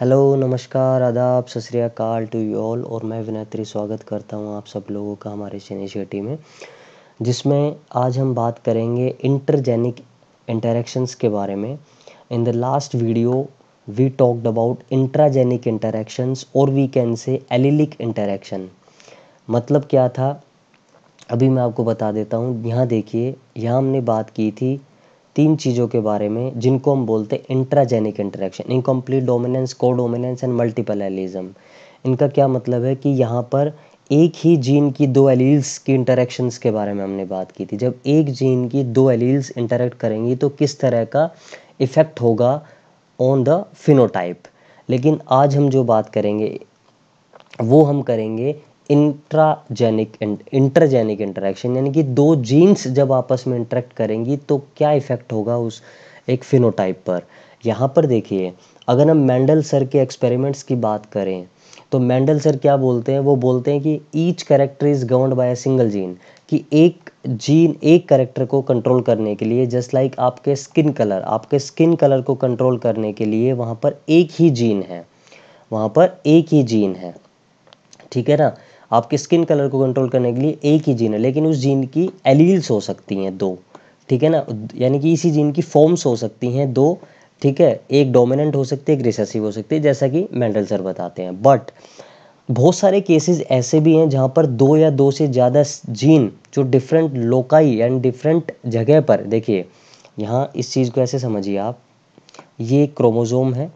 hello नमस्कार आदाब सत श्रीकाल टू यू ऑल और मैं विनयत्री स्वागत करता हूं आप सब लोगों का हमारे इस इनिशिएटिव में जिसमें आज हम बात करेंगे इंटरजेनिक इंटरेक्शंस के बारे में in the last video we talked about intragenic interactions और we can say allelic interaction मतलब क्या था अभी मैं आपको बता देता हूँ यहाँ देखिए यहाँ हमने बात की थी तीन चीज़ों के बारे में जिनको हम बोलते हैं intragenic interaction incomplete dominance codominance and multiple allelism इनका क्या मतलब है कि यहाँ पर एक ही जीन की दो एलील्स की इंटरेक्शंस के बारे में हमने बात की थी जब एक जीन की दो एलील्स इंटरेक्ट करेंगी तो किस तरह का इफ़ेक्ट होगा ऑन द फिनोटाइप लेकिन आज हम जो बात करेंगे वो हम करेंगे इंट्राजेनिक इंटरजेनिक इंटरेक्शन यानी कि दो जीन्स जब आपस में इंटरेक्ट करेंगी तो क्या इफेक्ट होगा उस एक फिनोटाइप पर यहाँ पर देखिए अगर हम मैंडल सर के एक्सपेरिमेंट्स की बात करें तो मैंडल सर क्या बोलते हैं वो बोलते हैं कि each character is govern by a single gene कि एक जीन एक करेक्टर को कंट्रोल करने के लिए जस्ट लाइक like आपके स्किन कलर आपके स्किन कलर को कंट्रोल करने के लिए वहाँ पर एक ही जीन है वहाँ पर एक ही जीन है ठीक है ना आपके स्किन कलर को कंट्रोल करने के लिए एक ही जीन है लेकिन उस जीन की एलील्स हो सकती हैं दो ठीक है ना यानी कि इसी जीन की फॉर्म्स हो सकती हैं दो ठीक है एक डोमिनेंट हो सकती है एक रिसेसिव हो सकती है जैसा कि मेंडल सर बताते हैं बट बहुत सारे केसेस ऐसे भी हैं जहाँ पर दो या दो से ज़्यादा जीन जो डिफरेंट लोकाई एंड डिफरेंट जगह पर देखिए यहाँ इस चीज़ को ऐसे समझिए आप ये क्रोमोज़ोम है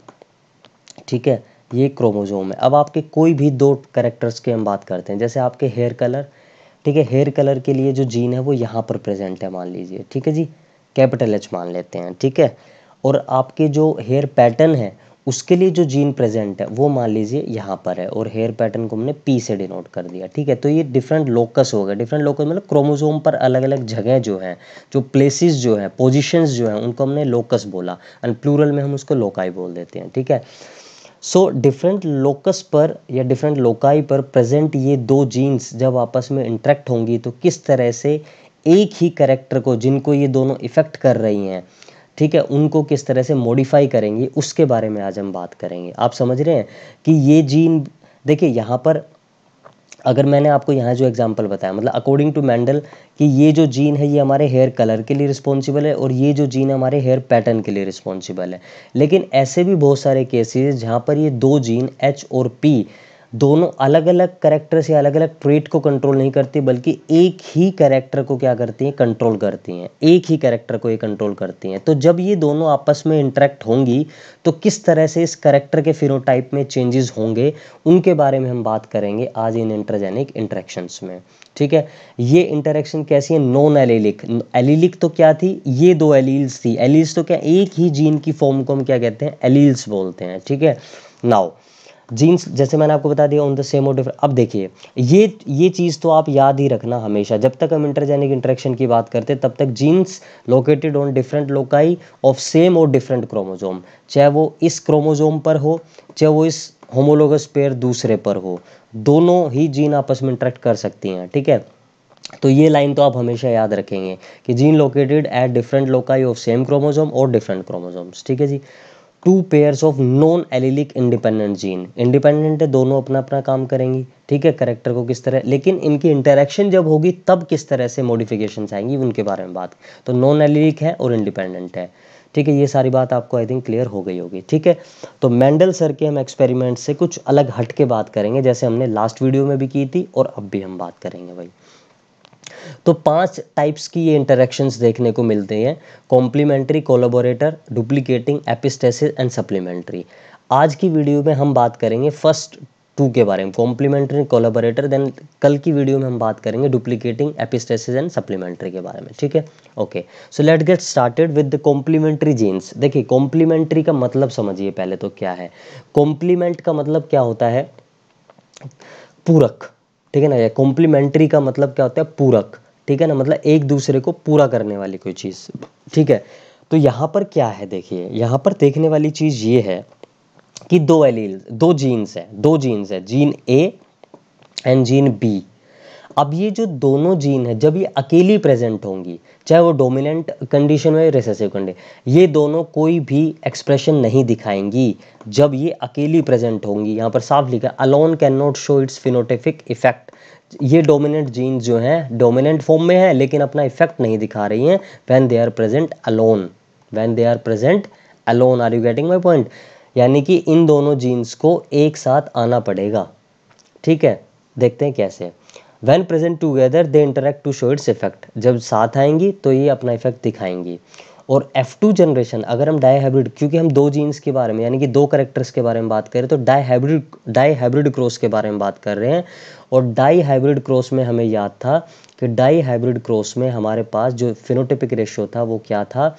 ठीक है ये क्रोमोजोम है अब आपके कोई भी दो करेक्टर्स की हम बात करते हैं जैसे आपके हेयर कलर ठीक है हेयर कलर के लिए जो जीन है वो यहाँ पर प्रेजेंट है मान लीजिए ठीक है जी कैपिटल एच मान लेते हैं ठीक है और आपके जो हेयर पैटर्न है उसके लिए जो जीन प्रेजेंट है वो मान लीजिए यहाँ पर है और हेयर पैटर्न को हमने पी से डिनोट कर दिया ठीक है तो ये डिफरेंट लोकस हो गए डिफरेंट लोकस मतलब क्रोमोजोम पर अलग अलग जगह जो हैं जो प्लेसेस जो हैं पोजीशंस जो हैं उनको हमने लोकस बोला एंड प्लूरल में हम उसको लोकाई बोल देते हैं ठीक है सो डिफरेंट लोकस पर या डिफरेंट लोकाई पर प्रेजेंट ये दो जीन्स जब आपस में इंट्रैक्ट होंगी तो किस तरह से एक ही करेक्टर को जिनको ये दोनों इफ़ेक्ट कर रही हैं ठीक है उनको किस तरह से मॉडिफाई करेंगी उसके बारे में आज हम बात करेंगे आप समझ रहे हैं कि ये जीन देखिए यहाँ पर अगर मैंने आपको यहाँ जो एग्जाम्पल बताया मतलब अकॉर्डिंग टू मैंडल कि ये जो जीन है ये हमारे हेयर कलर के लिए रिस्पॉन्सिबल है और ये जो जीन हमारे हेयर पैटर्न के लिए रिस्पॉन्सिबल है लेकिन ऐसे भी बहुत सारे केसेस जहाँ पर ये दो जीन एच और पी दोनों अलग अलग करेक्टर से अलग अलग ट्रेट को कंट्रोल नहीं करती बल्कि एक ही करेक्टर को क्या करती हैं कंट्रोल करती हैं एक ही करेक्टर को ये कंट्रोल करती हैं तो जब ये दोनों आपस में इंटरेक्ट होंगी तो किस तरह से इस करेक्टर के फिनोटाइप में चेंजेस होंगे उनके बारे में हम बात करेंगे आज इन इंटरजेनिक इंटरेक्शंस में ठीक है ये इंटरेक्शन कैसी है नॉन एलिलिक एलिलिक तो क्या थी ये दो एलील्स थी एलील्स तो क्या एक ही जीन की फॉर्म को हम क्या कहते हैं एलील्स बोलते हैं ठीक है नाउ जीन्स जैसे मैंने आपको बता दिया ऑन द सेम और डिफरेंट अब देखिए ये ये चीज़ तो आप याद ही रखना हमेशा जब तक हम इंटरजेनिक इंट्रैक्शन की बात करते तब तक genes located on different loci of same और डिफरेंट क्रोमोजोम चाहे वो इस क्रोमोजोम पर हो चाहे वो इस होमोलोगस पेयर दूसरे पर हो दोनों ही जीन आपस में इंट्रैक्ट कर सकती हैं ठीक है तो ये लाइन तो आप हमेशा याद रखेंगे कि gene located at different loci of same chromosome और डिफरेंट क्रोमोजोम्स ठीक है जी two pairs of non allelic independent gene independent है दोनों अपना अपना काम करेंगी ठीक है करेक्टर को किस तरह लेकिन इनकी इंटरेक्शन जब होगी तब किस तरह से मॉडिफिकेशन आएंगी उनके बारे में बात तो नॉन एलिलिक है और इंडिपेंडेंट है ठीक है ये सारी बात आपको आई थिंक क्लियर हो गई होगी ठीक है तो मैंडल सर के हम एक्सपेरिमेंट से कुछ अलग हट के बात करेंगे जैसे हमने लास्ट वीडियो में भी की थी और अब भी हम बात करेंगे भाई तो पांच टाइप्स की ये इंटरेक्शंस देखने को मिलते हैं complementary collaborator duplicating epistasis and supplementary आज की वीडियो में हम बात करेंगे फर्स्ट टू के बारे में कॉम्प्लीमेंट्री कोलाबोरेटर देन कल की वीडियो में हम बात करेंगे डुप्लीकेटिंग एपिस्टेसिस एंड सप्लीमेंट्री के बारे में ठीक है okay so let get started with the complementary genes देखिए कॉम्प्लीमेंट्री का मतलब समझिए पहले तो क्या है कॉम्प्लीमेंट का मतलब क्या होता है पूरक ठीक है ना या कॉम्प्लीमेंट्री का मतलब क्या होता है पूरक ठीक है ना मतलब एक दूसरे को पूरा करने वाली कोई चीज़ ठीक है तो यहाँ पर क्या है देखिए यहाँ पर देखने वाली चीज़ ये है कि दो एलील दो जीन्स है दो जीन्स है gene A and gene B अब ये जो दोनों जीन है जब ये अकेली प्रेजेंट होंगी चाहे वो डोमिनेंट कंडीशन में रिसेसिव कंडीशन ये दोनों कोई भी एक्सप्रेशन नहीं दिखाएंगी जब ये अकेली प्रेजेंट होंगी यहाँ पर साफ लिखा alone can not show its phenotypic effect ये डोमिनेंट जीन्स जो हैं डोमिनेंट फॉर्म में है लेकिन अपना इफेक्ट नहीं दिखा रही हैं when they are present alone when they are present alone are you getting my point यानी कि इन दोनों जीन्स को एक साथ आना पड़ेगा ठीक है देखते हैं कैसे when present together they interact to show its effect जब साथ आएंगी तो ये अपना इफेक्ट दिखाएंगी और F2 जनरेशन अगर हम डाई हाइब्रिड क्योंकि हम दो जीन्स के बारे में यानी कि दो करेक्टर्स के बारे में बात करें तो dihybrid dihybrid cross के बारे में बात कर रहे हैं और डाई हाइब्रिड क्रॉस में हमें याद था कि डाई हाइब्रिड क्रॉस में हमारे पास जो फिनोटिपिक रेशियो था वो क्या था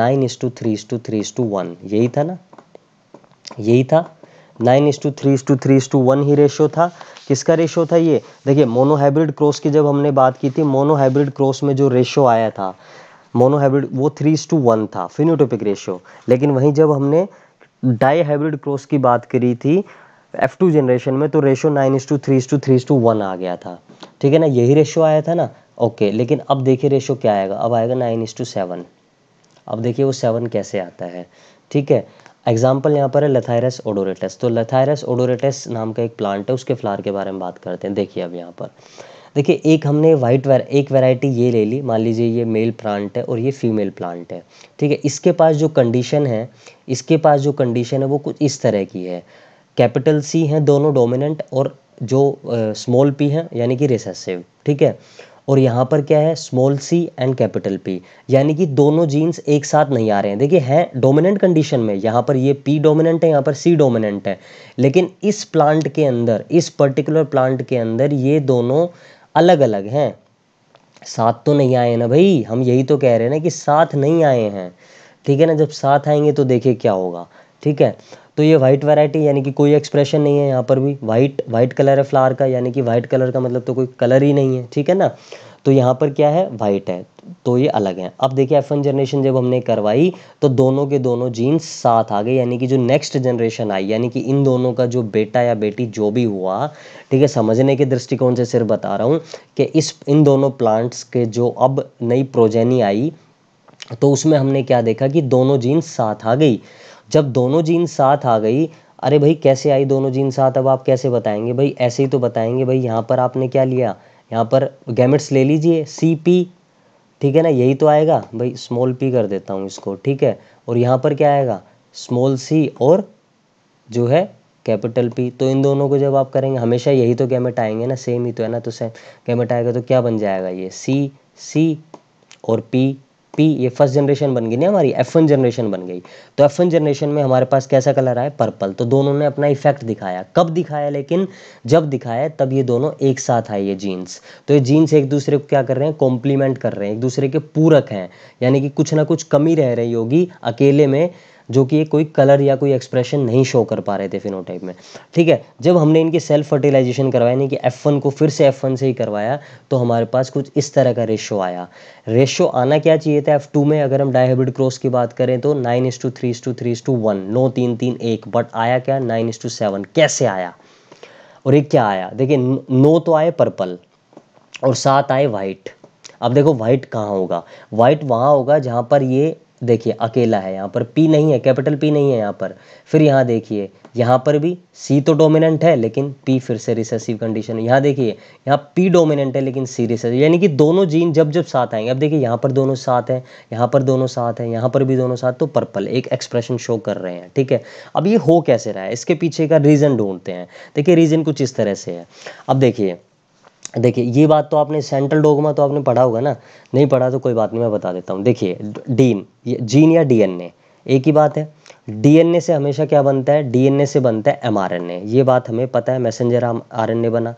nine is to three is to three is to one यही था ना यही था nine is to three is to three is to one ही रेशियो था किसका रेशो था ये देखिए मोनोहाइब्रिड क्रॉस की जब हमने बात की थी मोनोहाइब्रिड क्रॉस में जो रेशो आया था मोनोहाइब्रिड वो थ्री टू वन था फिनोटोपिक रेशो लेकिन वहीं जब हमने डाई हाइब्रिड क्रॉस की बात करी थी एफ टू जनरेशन में तो ratio nine is to three is to three is to one आ गया था ठीक है ना यही रेशो आया था ना ओके लेकिन अब देखिए रेशो क्या आएगा अब आएगा नाइन इस टू सेवन अब देखिए वो सेवन कैसे आता है ठीक है एग्जाम्पल यहाँ पर है लथायरस ओडोरेटस तो लथायरस ओडोरेटस नाम का एक प्लांट है उसके फ्लावर के बारे में बात करते हैं देखिए अब यहाँ पर देखिए एक हमने वाइट वेर, एक वैरायटी ये ले ली मान लीजिए ये मेल प्लांट है और ये फीमेल प्लांट है ठीक है इसके पास जो कंडीशन है इसके पास जो कंडीशन है वो कुछ इस तरह की है कैपिटल सी हैं दोनों डोमिनेंट और जो स्मॉल पी हैं यानी कि रिसेसिव ठीक है और यहाँ पर क्या है small C and capital P यानी कि दोनों जीन्स एक साथ नहीं आ रहे हैं देखिए हैं डोमिनेंट कंडीशन में यहाँ पर ये पी डोमिनेंट है यहाँ पर सी डोमिनेंट है लेकिन इस प्लांट के अंदर इस पर्टिकुलर प्लांट के अंदर ये दोनों अलग अलग हैं साथ तो नहीं आए ना भाई हम यही तो कह रहे हैं ना कि साथ नहीं आए हैं ठीक है ना जब साथ आएंगे तो देखिए क्या होगा ठीक है तो ये व्हाइट वैरायटी यानी कि कोई एक्सप्रेशन नहीं है यहाँ पर भी व्हाइट वाइट कलर है फ्लावर का यानी कि वाइट कलर का मतलब तो कोई कलर ही नहीं है ठीक है ना तो यहाँ पर क्या है वाइट है तो ये अलग है अब देखिए एफ जनरेशन जब हमने करवाई तो दोनों के दोनों जीन्स साथ आ गए यानी कि जो नेक्स्ट जनरेशन आई यानी कि इन दोनों का जो बेटा या बेटी जो भी हुआ ठीक है समझने के दृष्टिकोण से सिर्फ बता रहा हूँ कि इस इन दोनों प्लांट्स के जो अब नई प्रोजेनी आई तो उसमें हमने क्या देखा कि दोनों जीन्स साथ आ गई जब दोनों जीन साथ आ गई अरे भाई कैसे आई दोनों जीन साथ अब आप कैसे बताएंगे भाई ऐसे ही तो बताएंगे भाई यहाँ पर आपने क्या लिया यहाँ पर गैमेट्स ले लीजिए सी पी ठीक है ना यही तो आएगा भाई स्मॉल पी कर देता हूँ इसको ठीक है और यहाँ पर क्या आएगा स्मॉल सी और जो है कैपिटल पी तो इन दोनों को जब आप करेंगे हमेशा यही तो गैमेट आएंगे ना सेम ही तो है ना तो सेम गैमेट आएगा तो क्या बन जाएगा ये सी सी और पी पी ये फर्स्ट जनरेशन बन गई नहीं हमारी एफ वन जनरेशन बन गई तो एफ वन जनरेशन में हमारे पास कैसा कलर आया पर्पल तो दोनों ने अपना इफेक्ट दिखाया कब दिखाया लेकिन जब दिखाया तब ये दोनों एक साथ आए ये जीन्स तो ये जीन्स एक दूसरे को क्या कर रहे हैं कॉम्प्लीमेंट कर रहे हैं एक दूसरे के पूरक हैं यानी कि कुछ ना कुछ कमी रह रही होगी अकेले में जो कि ये कोई कलर या कोई एक्सप्रेशन नहीं शो कर पा रहे थे फिनोटाइप में ठीक है जब हमने इनकी सेल्फ फर्टिलाइजेशन करवाया यानी कि एफ को फिर से एफ वन से ही करवाया तो हमारे पास कुछ इस तरह का रेशो आया रेशो आना क्या चाहिए था एफ टू में अगर हम डायहाइब्रिड क्रॉस की बात करें तो nine is to three is to three is to one नौ तीन तीन एक बट आया क्या नाइन इस टू सेवन कैसे आया और एक क्या आया देखिए नौ तो आए पर्पल और सात आए वाइट अब देखो वाइट कहाँ होगा वाइट वहाँ होगा जहाँ पर ये देखिए अकेला है यहाँ पर पी नहीं है कैपिटल पी नहीं है यहाँ पर फिर यहाँ देखिए यहाँ पर भी सी तो डोमिनेंट है लेकिन पी फिर से रिसेसिव कंडीशन है यहाँ देखिए यहाँ पी डोमिनेंट है लेकिन सी रिसेसिव यानी कि दोनों जीन जब जब साथ आएंगे अब देखिए यहाँ पर दोनों साथ हैं यहाँ पर दोनों साथ हैं यहाँ पर भी दोनों साथ तो पर्पल एक एक्सप्रेशन शो कर रहे हैं ठीक है अब ये हो कैसे रहा है इसके पीछे का रीज़न ढूंढते हैं देखिए रीज़न कुछ इस तरह से है अब देखिए देखिए ये बात तो आपने सेंट्रल डोगमा तो आपने पढ़ा होगा ना नहीं पढ़ा तो कोई बात नहीं मैं बता देता हूँ देखिए डीन जीन या डीएनए एक ही बात है डीएनए से हमेशा क्या बनता है डीएनए से बनता है एमआरएनए ये बात हमें पता है मैसेंजर आरएनए बना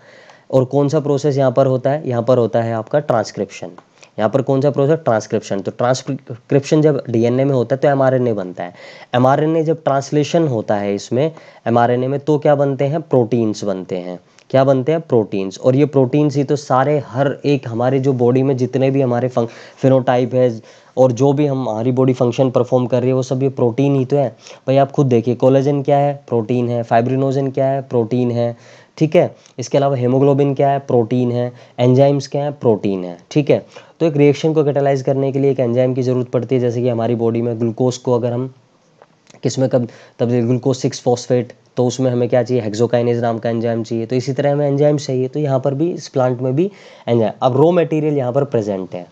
और कौन सा प्रोसेस यहाँ पर होता है यहाँ पर होता है आपका ट्रांसक्रिप्शन यहाँ पर कौन सा प्रोसेस ट्रांसक्रिप्शन तो ट्रांसक्रिप्शन जब डीएनए में होता है तो एमआरएनए बनता है एमआरएनए जब ट्रांसलेशन होता है इसमें एमआरएनए में तो क्या बनते हैं प्रोटीन्स बनते हैं क्या बनते हैं प्रोटीन्स और ये प्रोटीन्स ही तो सारे हर एक हमारे जो बॉडी में जितने भी हमारे फंक् फिनोटाइप है और जो भी हम हमारी बॉडी फंक्शन परफॉर्म कर रही है वो सब ये प्रोटीन ही तो है भाई आप खुद देखिए कोलेजन क्या है प्रोटीन है फाइब्रिनोजन क्या है प्रोटीन है ठीक है इसके अलावा हेमोग्लोबिन क्या है प्रोटीन है एंजाइम्स क्या है प्रोटीन है ठीक है तो एक रिएक्शन को कैटेलाइज करने के लिए एक एंजाइम की ज़रूरत पड़ती है जैसे कि हमारी बॉडी में ग्लूकोज को अगर हम किस में कब तब ग्लूकोज सिक्स फॉस्फेट तो उसमें हमें क्या चाहिए हेक्सोकाइनेज नाम का एंजाइम चाहिए तो इसी तरह हमें एंजाइम चाहिए तो यहाँ पर भी इस प्लांट में भी एंजाइम अब रॉ मटेरियल यहाँ पर प्रेजेंट है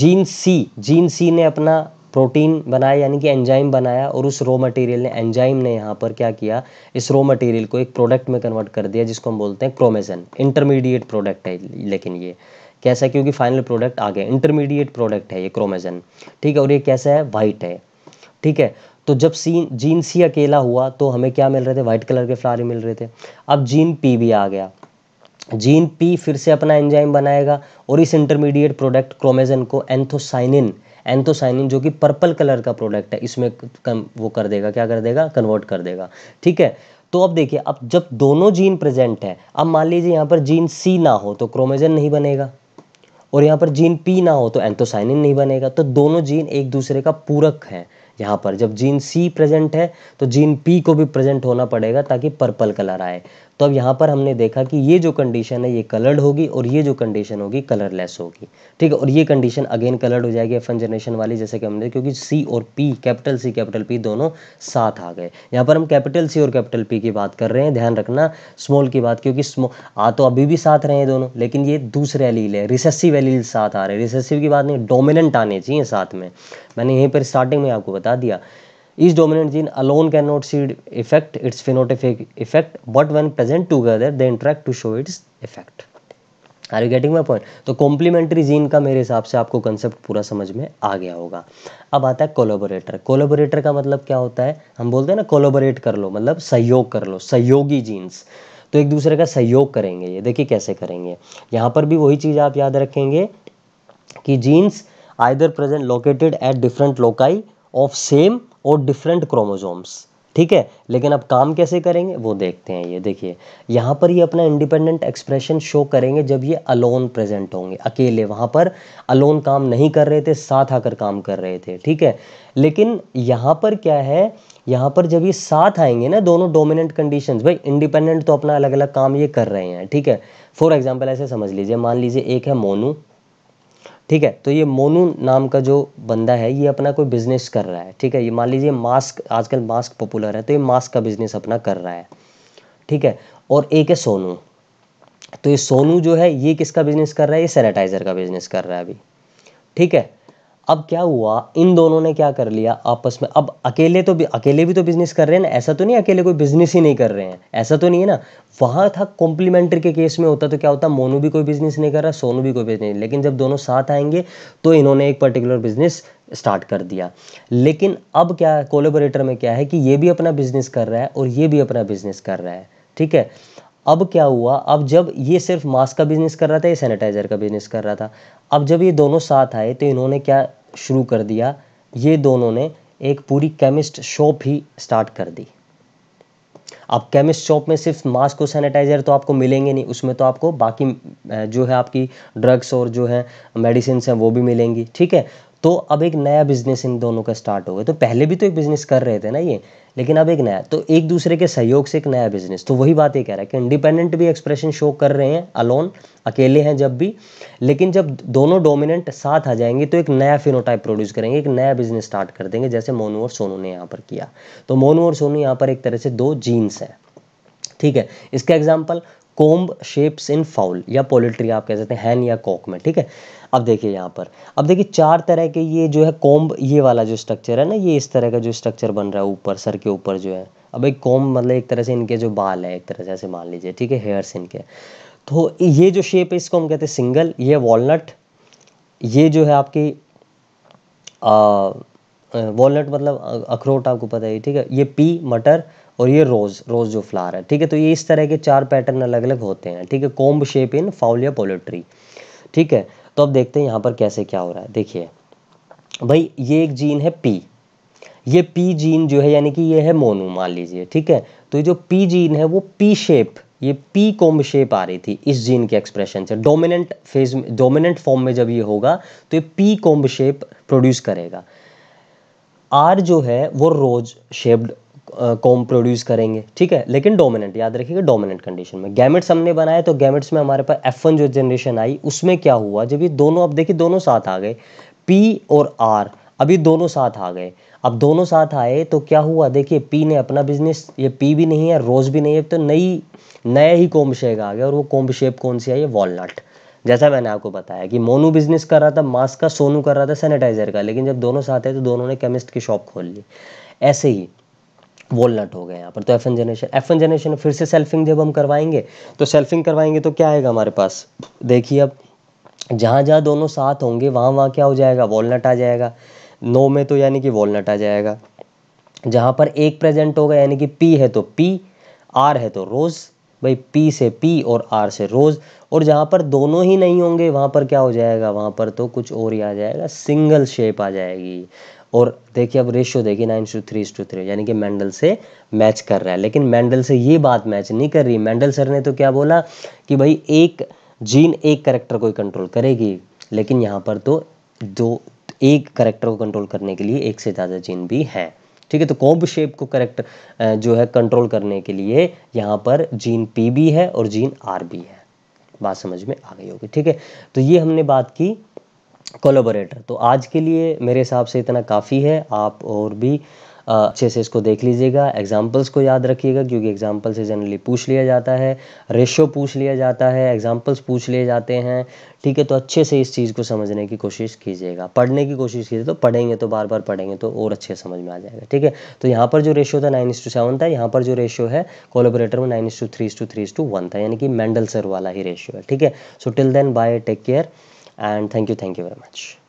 जीन सी जीन सी ने अपना प्रोटीन बनाया यानी कि एंजाइम बनाया और उस रॉ मटेरियल ने एंजाइम ने यहाँ पर क्या किया इस रॉ मटेरियल को एक प्रोडक्ट में कन्वर्ट कर दिया जिसको हम बोलते हैं क्रोमेजन इंटरमीडिएट प्रोडक्ट है लेकिन ये कैसा है क्योंकि फाइनल प्रोडक्ट आ गया इंटरमीडिएट प्रोडक्ट है ये क्रोमेजन ठीक है और ये कैसा है वाइट है ठीक है तो जब सीन जीन सी अकेला हुआ तो हमें क्या मिल रहे थे वाइट कलर के फ्लावर मिल रहे थे अब जीन पी भी आ गया जीन पी फिर से अपना एंजाइम बनाएगा और इस इंटरमीडिएट प्रोडक्ट क्रोमेजन को एंथोसाइनिन एंथोसाइनिन जो कि पर्पल कलर का प्रोडक्ट है इसमें वो कर देगा क्या कर देगा कन्वर्ट कर देगा ठीक है तो अब देखिए अब जब दोनों जीन प्रेजेंट है अब मान लीजिए यहाँ पर जीन सी ना हो तो क्रोमेजन नहीं बनेगा और यहाँ पर जीन पी ना हो तो एंथोसाइनिन नहीं बनेगा तो दोनों जीन एक दूसरे का पूरक है यहाँ पर जब जीन सी प्रेजेंट है तो जीन पी को भी प्रेजेंट होना पड़ेगा ताकि पर्पल कलर आए तो अब यहाँ पर हमने देखा कि ये जो कंडीशन है ये कलर्ड होगी और ये जो कंडीशन होगी कलरलेस होगी ठीक है और ये कंडीशन अगेन कलर्ड हो जाएगी एफ जनरेशन वाली जैसे कि हमने क्योंकि सी और P capital C capital P दोनों साथ आ गए यहाँ पर हम कैपिटल सी और कैपिटल पी की बात कर रहे हैं ध्यान रखना स्मॉल की बात क्योंकि आ तो अभी भी साथ रहे हैं दोनों लेकिन ये दूसरे अलील है रिसेसिव अलील साथ आ रहे हैं रिसेसिव की बात नहीं डोमिनेंट आने चाहिए साथ में मैंने यहीं पर स्टार्टिंग में आपको बता दिया each gene alone can not see effect its phenotypic effect but when present together they interact to show its effect are you getting my point तो कॉम्प्लीमेंट्री जीन का मेरे हिसाब से आपको कंसेप्ट पूरा समझ में आ गया होगा अब आता है कोलोबोरेटर कोलोबोरेटर का मतलब क्या होता है हम बोलते हैं ना कोलोबोरेट कर लो मतलब सहयोग कर लो सहयोगी जीन्स तो एक दूसरे का सहयोग करेंगे ये देखिए कैसे करेंगे यहाँ पर भी वही चीज़ आप याद रखेंगे कि genes either present located at different loci of same और डिफरेंट क्रोमोजोम्स ठीक है लेकिन अब काम कैसे करेंगे वो देखते हैं ये देखिए यहाँ पर ये अपना इंडिपेंडेंट एक्सप्रेशन शो करेंगे जब ये अलोन प्रेजेंट होंगे अकेले वहाँ पर अलोन काम नहीं कर रहे थे साथ आकर काम कर रहे थे ठीक है लेकिन यहाँ पर क्या है यहाँ पर जब ये साथ आएंगे ना दोनों डोमिनेंट कंडीशन भाई इंडिपेंडेंट तो अपना अलग अलग काम ये कर रहे हैं ठीक है फॉर एग्जाम्पल ऐसे समझ लीजिए मान लीजिए एक है मोनू ठीक है तो ये मोनू नाम का जो बंदा है ये अपना कोई बिजनेस कर रहा है ठीक है ये मान लीजिए मास्क आजकल मास्क पॉपुलर है तो ये मास्क का बिजनेस अपना कर रहा है ठीक है और एक है सोनू तो ये सोनू जो है ये किसका बिजनेस कर रहा है ये सैनिटाइजर का बिजनेस कर रहा है अभी ठीक है अब क्या हुआ इन दोनों ने क्या कर लिया आपस में अब अकेले तो अकेले भी तो बिजनेस कर रहे हैं ना ऐसा तो नहीं अकेले कोई बिजनेस ही नहीं कर रहे हैं ऐसा तो नहीं है ना वहां था कॉम्प्लीमेंट्री के केस में होता तो क्या होता मोनू भी कोई बिजनेस नहीं कर रहा सोनू भी कोई बिजनेस नहीं लेकिन जब दोनों साथ आएंगे तो इन्होंने एक पर्टिकुलर बिजनेस स्टार्ट कर दिया लेकिन अब क्या कोलेबोरेटर में क्या है कि ये भी अपना बिजनेस कर रहा है और ये भी अपना बिजनेस कर रहा है ठीक है अब क्या हुआ अब जब ये सिर्फ मास्क का बिजनेस कर रहा था ये सैनिटाइजर का बिजनेस कर रहा था अब जब ये दोनों साथ आए तो इन्होंने क्या शुरू कर दिया ये दोनों ने एक पूरी केमिस्ट शॉप ही स्टार्ट कर दी अब केमिस्ट शॉप में सिर्फ मास्क और सैनिटाइजर तो आपको मिलेंगे नहीं उसमें तो आपको बाकी जो है आपकी ड्रग्स और जो है मेडिसिन हैं वो भी मिलेंगी ठीक है तो अब एक नया बिजनेस इन दोनों का स्टार्ट हो गया तो पहले भी तो एक बिजनेस कर रहे थे ना ये लेकिन अब एक नया तो एक दूसरे के सहयोग से एक नया बिजनेस तो वही बात ये कह रहा है कि इंडिपेंडेंट भी एक्सप्रेशन शो कर रहे हैं अलोन अकेले हैं जब भी लेकिन जब दोनों डोमिनेंट साथ आ जाएंगे तो एक नया फिनोटाइप प्रोड्यूस करेंगे एक नया बिजनेस स्टार्ट कर देंगे जैसे मोनू और सोनू ने यहाँ पर किया तो मोनू और सोनू यहाँ पर एक तरह से दो जीन्स हैं ठीक है इसका example comb shapes in fowl या पोल्ट्री आप कह सकते हैं हैन या कॉक में ठीक है अब देखिए यहाँ पर अब देखिए चार तरह के ये जो है कोम्ब ये वाला जो स्ट्रक्चर है ना ये इस तरह का जो स्ट्रक्चर बन रहा है ऊपर सर के ऊपर जो है अब एक कोम्ब मतलब एक तरह से इनके जो बाल है एक तरह से ऐसे मान लीजिए ठीक है हेयर्स इनके तो ये जो शेप है इसको हम कहते हैं सिंगल ये वॉलनट ये जो है आपकी वॉलनट मतलब अखरोट आपको पता है ठीक है ये पी मटर और ये रोज़ रोज़ जो फ्लावर है ठीक है तो ये इस तरह के चार पैटर्न अलग अलग होते हैं ठीक है कोम्ब शेप इन फाउलिया पोलिट्री पोलेट्री ठीक है तो अब देखते हैं यहाँ पर कैसे क्या हो रहा है देखिए भाई ये एक जीन है पी ये पी जीन जो है यानी कि ये है मोनू मान लीजिए ठीक है तो ये जो पी जीन है वो पी शेप ये पी कोम शेप आ रही थी इस जीन के एक्सप्रेशन से डोमिनेंट फेज में डोमिनेंट फॉर्म में जब ये होगा तो ये पी कोम्ब शेप प्रोड्यूस करेगा आर जो है वो रोज शेप्ड कॉम प्रोड्यूस करेंगे ठीक है लेकिन डोमिनेंट याद रखिएगा डोमिनेंट कंडीशन में गैमेट्स हमने बनाए तो गैमेट्स में हमारे पास एफ जो जनरेशन आई उसमें क्या हुआ जब ये दोनों अब देखिए दोनों साथ आ गए पी और आर अभी दोनों साथ आ गए अब दोनों साथ आए तो क्या हुआ देखिए पी ने अपना बिजनेस ये पी भी नहीं है रोज भी नहीं है तो नई नया ही कॉम्ब शेप आ गया और वो कॉम्ब शेप कौन सी आई है वॉलनट जैसा मैंने आपको बताया कि मोनू बिजनेस कर रहा था मास्क का सोनू कर रहा था सैनिटाइजर का लेकिन जब दोनों साथ आए तो दोनों ने केमिस्ट की शॉप खोल ली ऐसे ही वॉलनट हो गए यहाँ पर तो F N generation F N generation फिर से सेल्फिंग जब हम करवाएंगे तो सेल्फिंग करवाएंगे तो क्या आएगा हमारे पास देखिए अब जहाँ जहाँ दोनों साथ होंगे वहाँ वहाँ क्या हो जाएगा वॉलनट आ जाएगा नो में तो यानी कि वॉलनट आ जाएगा जहाँ पर एक प्रेजेंट होगा यानी कि पी है तो पी आर है तो रोज़ भाई पी से पी और आर से रोज़ और जहाँ पर दोनों ही नहीं होंगे वहाँ पर क्या हो जाएगा वहाँ पर तो कुछ और ही आ जाएगा सिंगल शेप आ जाएगी और देखिए अब रेशियो देखिए nine to three to three यानी कि मैंडल से मैच कर रहा है लेकिन मैंडल से ये बात मैच नहीं कर रही मैंडल सर ने तो क्या बोला कि भाई एक जीन एक करेक्टर को कंट्रोल करेगी लेकिन यहाँ पर तो दो एक करेक्टर को कंट्रोल करने के लिए एक से ज़्यादा जीन भी हैं ठीक है तो कॉम्ब शेप को करेक्टर जो है कंट्रोल करने के लिए यहाँ पर जीन पी भी है और जीन आर भी है बात समझ में आ गई होगी ठीक है तो ये हमने बात की कोलोबोरेटर तो आज के लिए मेरे हिसाब से इतना काफ़ी है आप और भी अच्छे से इसको देख लीजिएगा एग्जाम्पल्स को याद रखिएगा क्योंकि एग्जाम्पल से जनरली पूछ लिया जाता है रेशो पूछ लिया जाता है एग्जाम्पल्स पूछ लिए जाते हैं ठीक है तो अच्छे से इस चीज़ को समझने की कोशिश कीजिएगा पढ़ने की कोशिश कीजिए तो पढ़ेंगे तो बार बार पढ़ेंगे तो और अच्छे समझ में आ जाएगा ठीक है तो यहाँ पर जो रेशो था नाइन टू सेवन था यहाँ पर जो रेशो है कोलोबरेटर में nine to three to three to one था यानी कि मैंडल सर वाला ही रेशो है ठीक है so till then bye take care and thank you thank you very much